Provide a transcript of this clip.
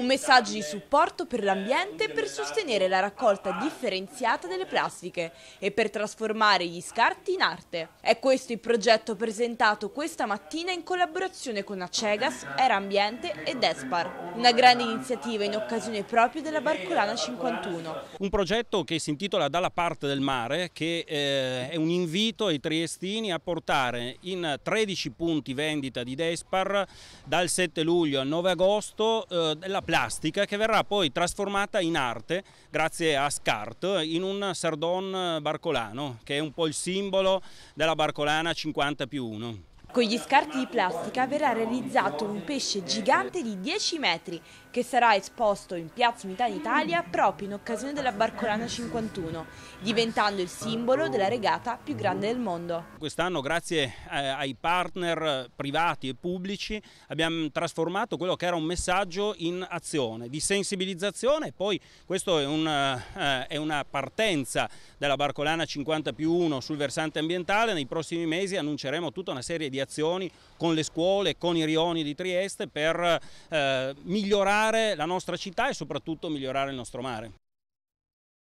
Un messaggio di supporto per l'ambiente per sostenere la raccolta differenziata delle plastiche e per trasformare gli scarti in arte. È questo il progetto presentato questa mattina in collaborazione con Acegas, Era Ambiente e Despar. Una grande iniziativa in occasione proprio della Barcolana 51. Un progetto che si intitola Dalla parte del mare, che eh, è un invito ai triestini a portare in 13 punti vendita di Despar dal 7 luglio al 9 agosto della eh, la plastica che verrà poi trasformata in arte grazie a Scart in un sardon barcolano che è un po' il simbolo della barcolana 50 più 1. Con gli scarti di plastica verrà realizzato un pesce gigante di 10 metri che sarà esposto in Piazza Unità d'Italia proprio in occasione della Barcolana 51, diventando il simbolo della regata più grande del mondo. Quest'anno, grazie eh, ai partner eh, privati e pubblici, abbiamo trasformato quello che era un messaggio in azione, di sensibilizzazione, poi questa è, una, eh, è una partenza della Barcolana 50 più 1 sul versante ambientale, nei prossimi mesi annunceremo tutta una serie di azioni con le scuole, con i rioni di Trieste per eh, migliorare migliorare la nostra città e soprattutto migliorare il nostro mare.